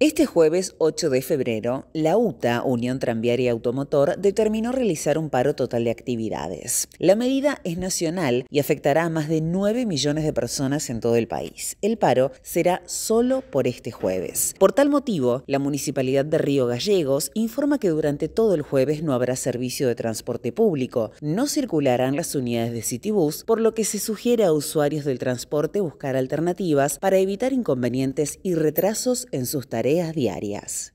Este jueves 8 de febrero, la UTA, Unión Tranviaria Automotor, determinó realizar un paro total de actividades. La medida es nacional y afectará a más de 9 millones de personas en todo el país. El paro será solo por este jueves. Por tal motivo, la Municipalidad de Río Gallegos informa que durante todo el jueves no habrá servicio de transporte público, no circularán las unidades de Citibus, por lo que se sugiere a usuarios del transporte buscar alternativas para evitar inconvenientes y retrasos en sus tareas tareas diarias.